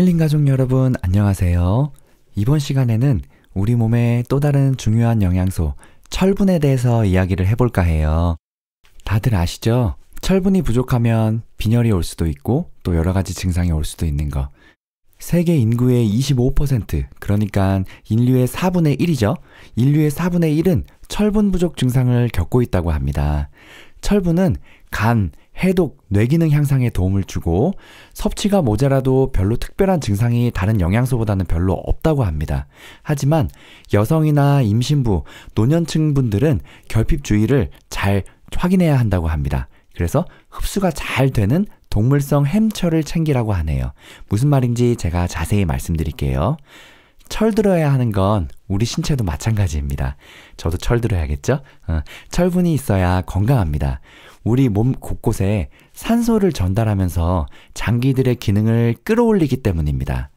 힐링 가족 여러분 안녕하세요. 이번 시간에는 우리 몸의 또 다른 중요한 영양소 철분에 대해서 이야기를 해볼까 해요. 다들 아시죠? 철분이 부족하면 빈혈이 올 수도 있고 또 여러 가지 증상이 올 수도 있는 거. 세계 인구의 25% 그러니까 인류의 4분의 1이죠. 인류의 4분의 1은 철분 부족 증상을 겪고 있다고 합니다. 철분은 간, 해독, 뇌기능 향상에 도움을 주고 섭취가 모자라도 별로 특별한 증상이 다른 영양소보다는 별로 없다고 합니다. 하지만 여성이나 임신부, 노년층 분들은 결핍 주의를 잘 확인해야 한다고 합니다. 그래서 흡수가 잘 되는 동물성 햄철을 챙기라고 하네요. 무슨 말인지 제가 자세히 말씀드릴게요. 철 들어야 하는 건 우리 신체도 마찬가지입니다. 저도 철 들어야겠죠? 어, 철분이 있어야 건강합니다. 우리 몸 곳곳에 산소를 전달하면서 장기들의 기능을 끌어올리기 때문입니다.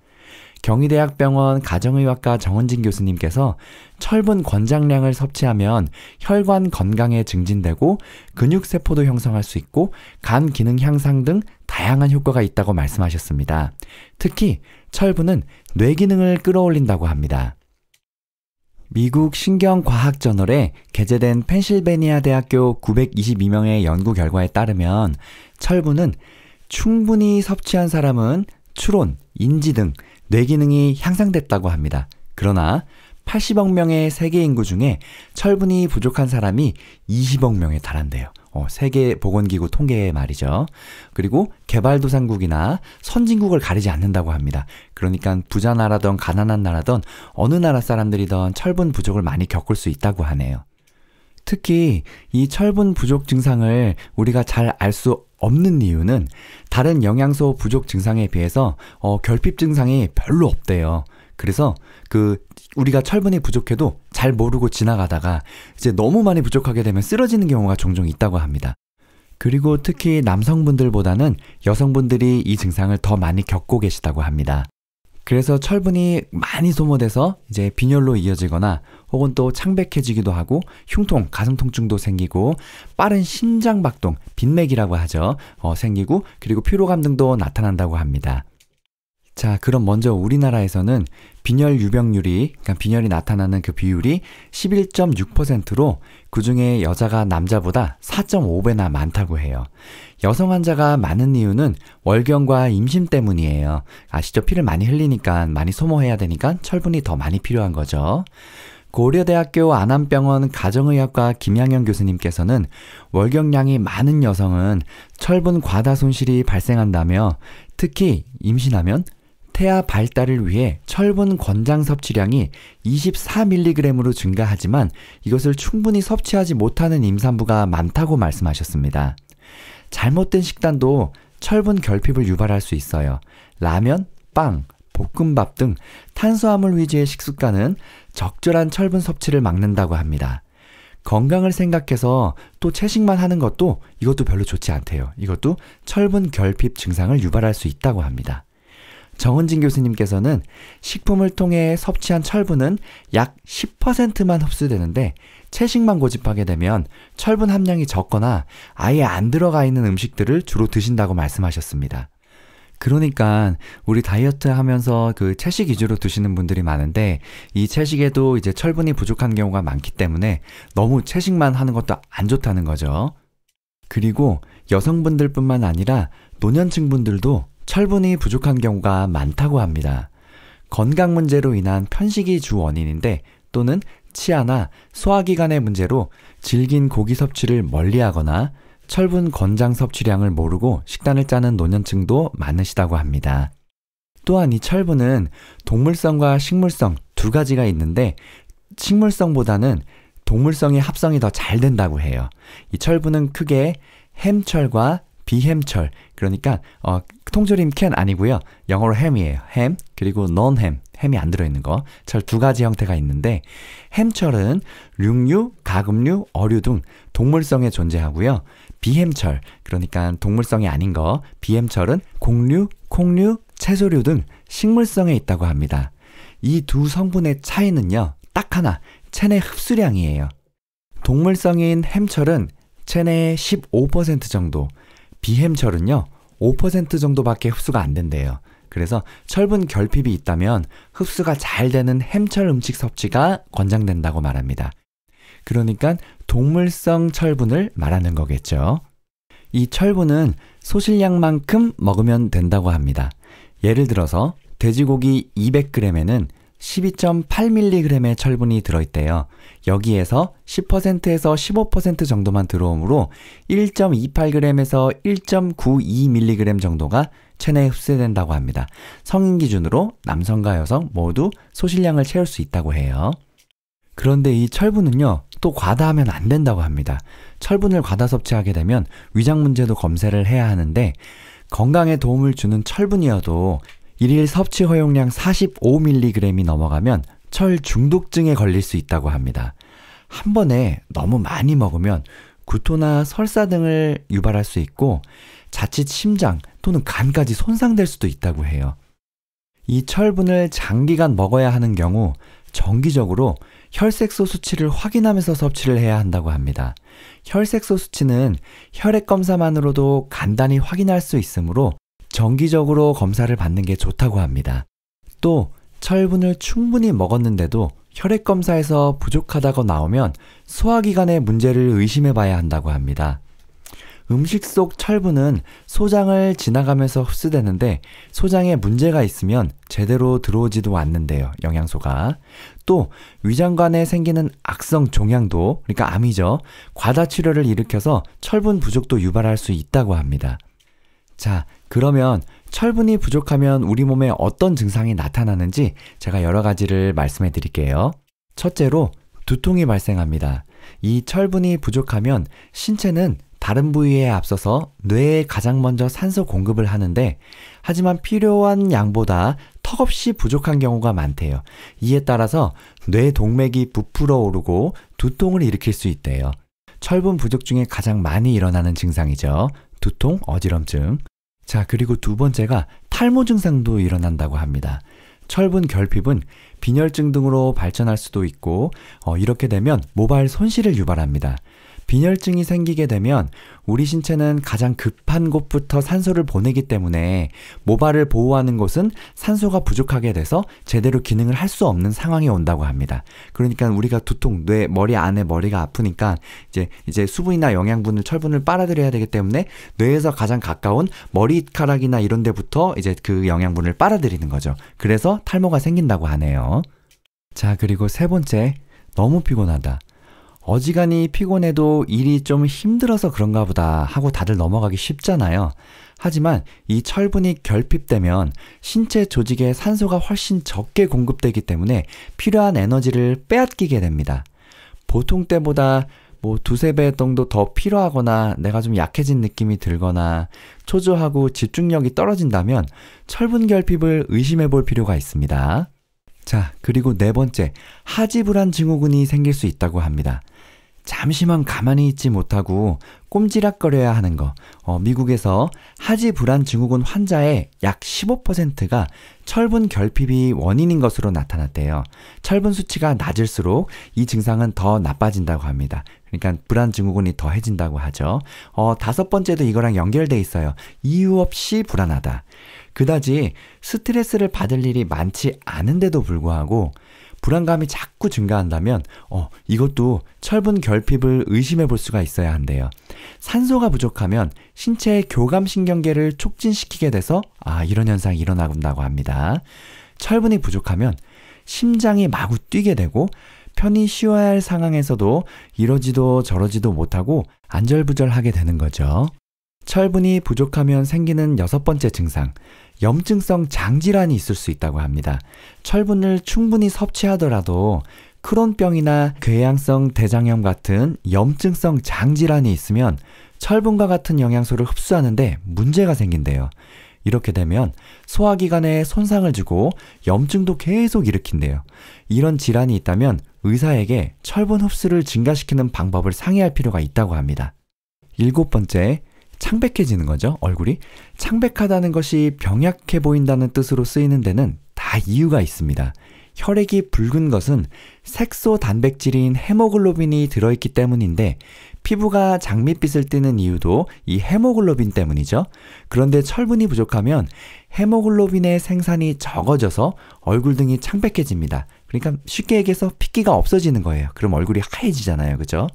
경희대학병원 가정의학과 정은진 교수님께서 철분 권장량을 섭취하면 혈관 건강에 증진되고 근육세포도 형성할 수 있고 간 기능 향상 등 다양한 효과가 있다고 말씀하셨습니다. 특히 철분은 뇌 기능을 끌어올린다고 합니다. 미국 신경과학저널에 게재된 펜실베니아 대학교 922명의 연구 결과에 따르면 철분은 충분히 섭취한 사람은 추론, 인지 등 뇌기능이 향상됐다고 합니다. 그러나 80억 명의 세계 인구 중에 철분이 부족한 사람이 20억 명에 달한대요. 어, 세계보건기구 통계에 말이죠. 그리고 개발도상국이나 선진국을 가리지 않는다고 합니다. 그러니까 부자 나라든 가난한 나라든 어느 나라 사람들이든 철분 부족을 많이 겪을 수 있다고 하네요. 특히 이 철분 부족 증상을 우리가 잘 알 수 없는 이유는 다른 영양소 부족 증상에 비해서 어, 결핍 증상이 별로 없대요. 그래서 그 우리가 철분이 부족해도 잘 모르고 지나가다가 이제 너무 많이 부족하게 되면 쓰러지는 경우가 종종 있다고 합니다. 그리고 특히 남성분들보다는 여성분들이 이 증상을 더 많이 겪고 계시다고 합니다. 그래서 철분이 많이 소모돼서 이제 빈혈로 이어지거나 혹은 또 창백해지기도 하고 흉통, 가슴 통증도 생기고 빠른 심장 박동, 빈맥이라고 하죠. 어, 생기고 그리고 피로감 등도 나타난다고 합니다. 자, 그럼 먼저 우리나라에서는 빈혈 유병률이, 그러니까 빈혈이 나타나는 그 비율이 11.6%로 그 중에 여자가 남자보다 4.5배나 많다고 해요. 여성 환자가 많은 이유는 월경과 임신 때문이에요. 아시죠? 피를 많이 흘리니까, 많이 소모해야 되니까 철분이 더 많이 필요한 거죠. 고려대학교 안암병원 가정의학과 김양현 교수님께서는 월경량이 많은 여성은 철분 과다 손실이 발생한다며 특히 임신하면 태아 발달을 위해 철분 권장 섭취량이 24mg으로 증가하지만 이것을 충분히 섭취하지 못하는 임산부가 많다고 말씀하셨습니다. 잘못된 식단도 철분 결핍을 유발할 수 있어요. 라면, 빵, 볶음밥 등 탄수화물 위주의 식습관은 적절한 철분 섭취를 막는다고 합니다. 건강을 생각해서 또 채식만 하는 것도 이것도 별로 좋지 않대요. 이것도 철분 결핍 증상을 유발할 수 있다고 합니다. 정은진 교수님께서는 식품을 통해 섭취한 철분은 약 10%만 흡수되는데 채식만 고집하게 되면 철분 함량이 적거나 아예 안 들어가 있는 음식들을 주로 드신다고 말씀하셨습니다. 그러니까 우리 다이어트 하면서 그 채식 위주로 드시는 분들이 많은데 이 채식에도 이제 철분이 부족한 경우가 많기 때문에 너무 채식만 하는 것도 안 좋다는 거죠. 그리고 여성분들뿐만 아니라 노년층 분들도 철분이 부족한 경우가 많다고 합니다. 건강 문제로 인한 편식이 주 원인인데 또는 치아나 소화기관의 문제로 질긴 고기 섭취를 멀리하거나 철분 권장 섭취량을 모르고 식단을 짜는 노년층도 많으시다고 합니다. 또한 이 철분은 동물성과 식물성 두 가지가 있는데 식물성보다는 동물성의 합성이 더 잘 된다고 해요. 이 철분은 크게 햄철과 비햄철 그러니까 어, 통조림 캔 아니고요 영어로 햄이에요 햄 그리고 넌햄 햄이 안 들어있는 거철 두 가지 형태가 있는데 햄철은 육류 가금류, 어류 등 동물성에 존재하고요 비햄철 그러니까 동물성이 아닌 거 비햄철은 곡류, 콩류, 채소류 등 식물성에 있다고 합니다 이 두 성분의 차이는요 딱 하나 체내 흡수량이에요 동물성인 햄철은 체내의 15% 정도, 비햄철은요, 5% 정도밖에 흡수가 안 된대요. 그래서 철분 결핍이 있다면 흡수가 잘 되는 햄철 음식 섭취가 권장된다고 말합니다. 그러니까 동물성 철분을 말하는 거겠죠. 이 철분은 소실량만큼 먹으면 된다고 합니다. 예를 들어서 돼지고기 200g에는 12.8mg의 철분이 들어있대요. 여기에서 10%에서 15% 정도만 들어오므로 1.28g에서 1.92mg 정도가 체내에 흡수된다고 합니다. 성인 기준으로 남성과 여성 모두 소실량을 채울 수 있다고 해요. 그런데 이 철분은요, 또 과다하면 안 된다고 합니다. 철분을 과다 섭취하게 되면 위장 문제도 검사를 해야 하는데 건강에 도움을 주는 철분이어도 일일 섭취 허용량 45mg이 넘어가면 철 중독증에 걸릴 수 있다고 합니다. 한 번에 너무 많이 먹으면 구토나 설사 등을 유발할 수 있고 자칫 심장 또는 간까지 손상될 수도 있다고 해요. 이 철분을 장기간 먹어야 하는 경우 정기적으로 혈색소 수치를 확인하면서 섭취를 해야 한다고 합니다. 혈색소 수치는 혈액 검사만으로도 간단히 확인할 수 있으므로 정기적으로 검사를 받는 게 좋다고 합니다. 또 철분을 충분히 먹었는데도 혈액 검사에서 부족하다고 나오면 소화기관의 문제를 의심해 봐야 한다고 합니다. 음식 속 철분은 소장을 지나가면서 흡수되는데 소장에 문제가 있으면 제대로 들어오지도 않는데요. 영양소가. 또 위장관에 생기는 악성 종양도 그러니까 암이죠. 과다 치료를 일으켜서 철분 부족도 유발할 수 있다고 합니다. 자, 그러면 철분이 부족하면 우리 몸에 어떤 증상이 나타나는지 제가 여러 가지를 말씀해 드릴게요. 첫째로 두통이 발생합니다. 이 철분이 부족하면 신체는 다른 부위에 앞서서 뇌에 가장 먼저 산소 공급을 하는데 하지만 필요한 양보다 턱없이 부족한 경우가 많대요. 이에 따라서 뇌 동맥이 부풀어 오르고 두통을 일으킬 수 있대요. 철분 부족 중에 가장 많이 일어나는 증상이죠. 두통, 어지럼증. 자, 그리고 두 번째가 탈모 증상도 일어난다고 합니다. 철분 결핍은 빈혈증 등으로 발전할 수도 있고, 어, 이렇게 되면 모발 손실을 유발합니다. 빈혈증이 생기게 되면 우리 신체는 가장 급한 곳부터 산소를 보내기 때문에 모발을 보호하는 곳은 산소가 부족하게 돼서 제대로 기능을 할 수 없는 상황이 온다고 합니다. 그러니까 우리가 두통, 뇌, 머리 안에 머리가 아프니까 이제 이제 수분이나 영양분을 철분을 빨아들여야 되기 때문에 뇌에서 가장 가까운 머리카락이나 이런 데부터 이제 그 영양분을 빨아들이는 거죠. 그래서 탈모가 생긴다고 하네요. 자, 그리고 세 번째, 너무 피곤하다. 어지간히 피곤해도 일이 좀 힘들어서 그런가 보다 하고 다들 넘어가기 쉽잖아요. 하지만 이 철분이 결핍되면 신체 조직에 산소가 훨씬 적게 공급되기 때문에 필요한 에너지를 빼앗기게 됩니다. 보통 때보다 뭐 두세 배 정도 더 필요하거나 내가 좀 약해진 느낌이 들거나 초조하고 집중력이 떨어진다면 철분 결핍을 의심해 볼 필요가 있습니다. 자, 그리고 네 번째, 하지불안 증후군이 생길 수 있다고 합니다. 잠시만 가만히 있지 못하고 꼼지락거려야 하는 거. 어, 미국에서 하지 불안 증후군 환자의 약 15%가 철분 결핍이 원인인 것으로 나타났대요. 철분 수치가 낮을수록 이 증상은 더 나빠진다고 합니다. 그러니까 불안 증후군이 더해진다고 하죠. 어, 다섯 번째도 이거랑 연결돼 있어요. 이유 없이 불안하다. 그다지 스트레스를 받을 일이 많지 않은데도 불구하고 불안감이 자꾸 증가한다면 어, 이것도 철분 결핍을 의심해 볼 수가 있어야 한대요. 산소가 부족하면 신체의 교감신경계를 촉진시키게 돼서 아, 이런 현상이 일어나군다고 합니다. 철분이 부족하면 심장이 마구 뛰게 되고 편히 쉬어야 할 상황에서도 이러지도 저러지도 못하고 안절부절하게 되는 거죠. 철분이 부족하면 생기는 여섯 번째 증상, 염증성 장질환이 있을 수 있다고 합니다. 철분을 충분히 섭취하더라도 크론병이나 궤양성 대장염 같은 염증성 장질환이 있으면 철분과 같은 영양소를 흡수하는데 문제가 생긴대요. 이렇게 되면 소화기관에 손상을 주고 염증도 계속 일으킨대요. 이런 질환이 있다면 의사에게 철분 흡수를 증가시키는 방법을 상의할 필요가 있다고 합니다. 일곱 번째, 창백해지는 거죠. 얼굴이 창백하다는 것이 병약해 보인다는 뜻으로 쓰이는 데는 다 이유가 있습니다. 혈액이 붉은 것은 색소 단백질인 헤모글로빈이 들어있기 때문인데 피부가 장밋빛을 띠는 이유도 이 헤모글로빈 때문이죠. 그런데 철분이 부족하면 헤모글로빈의 생산이 적어져서 얼굴 등이 창백해집니다. 그러니까 쉽게 얘기해서 핏기가 없어지는 거예요. 그럼 얼굴이 하얘지잖아요. 그죠?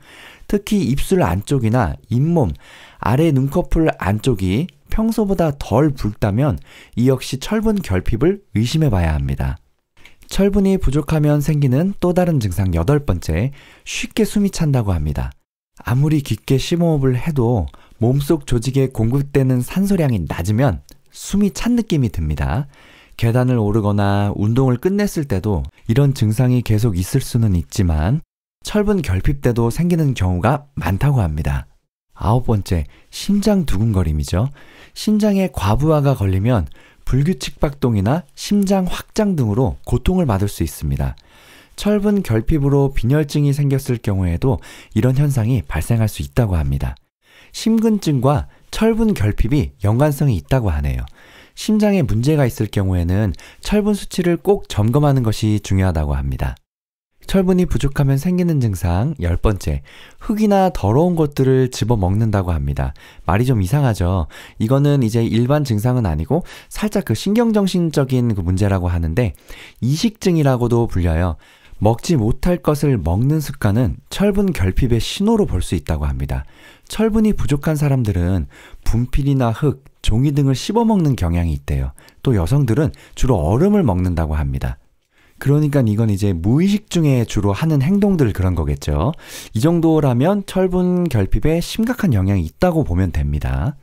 특히 입술 안쪽이나 잇몸, 아래 눈꺼풀 안쪽이 평소보다 덜 붉다면 이 역시 철분 결핍을 의심해 봐야 합니다. 철분이 부족하면 생기는 또 다른 증상 여덟 번째, 쉽게 숨이 찬다고 합니다. 아무리 깊게 심호흡을 해도 몸속 조직에 공급되는 산소량이 낮으면 숨이 찬 느낌이 듭니다. 계단을 오르거나 운동을 끝냈을 때도 이런 증상이 계속 있을 수는 있지만 철분 결핍때도 생기는 경우가 많다고 합니다. 아홉 번째, 심장 두근거림이죠. 심장에 과부하가 걸리면 불규칙 박동이나 심장 확장 등으로 고통을 받을 수 있습니다. 철분 결핍으로 빈혈증이 생겼을 경우에도 이런 현상이 발생할 수 있다고 합니다. 심근증과 철분 결핍이 연관성이 있다고 하네요. 심장에 문제가 있을 경우에는 철분 수치를 꼭 점검하는 것이 중요하다고 합니다. 철분이 부족하면 생기는 증상 열 번째 흙이나 더러운 것들을 집어먹는다고 합니다. 말이 좀 이상하죠. 이거는 이제 일반 증상은 아니고 살짝 그 신경정신적인 그 문제라고 하는데 이식증이라고도 불려요. 먹지 못할 것을 먹는 습관은 철분 결핍의 신호로 볼 수 있다고 합니다. 철분이 부족한 사람들은 분필이나 흙, 종이 등을 씹어먹는 경향이 있대요. 또 여성들은 주로 얼음을 먹는다고 합니다. 그러니까 이건 이제 무의식 중에 주로 하는 행동들 그런 거겠죠. 이 정도라면 철분 결핍에 심각한 영향이 있다고 보면 됩니다.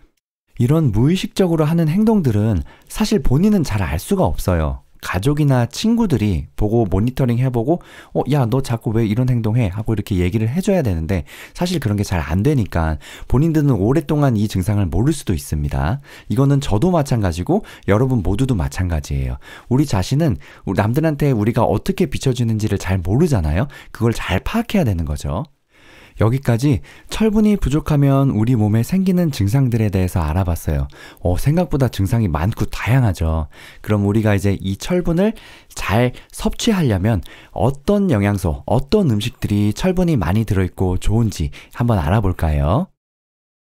이런 무의식적으로 하는 행동들은 사실 본인은 잘 알 수가 없어요. 가족이나 친구들이 보고 모니터링 해보고 어야너 자꾸 왜 이런 행동해 하고 이렇게 얘기를 해줘야 되는데 사실 그런 게 잘 안 되니까 본인들은 오랫동안 이 증상을 모를 수도 있습니다. 이거는 저도 마찬가지고 여러분 모두도 마찬가지예요. 우리 자신은 남들한테 우리가 어떻게 비춰지는지를 잘 모르잖아요. 그걸 잘 파악해야 되는 거죠. 여기까지 철분이 부족하면 우리 몸에 생기는 증상들에 대해서 알아봤어요. 어, 생각보다 증상이 많고 다양하죠. 그럼 우리가 이제 이 철분을 잘 섭취하려면 어떤 영양소, 어떤 음식들이 철분이 많이 들어있고 좋은지 한번 알아볼까요?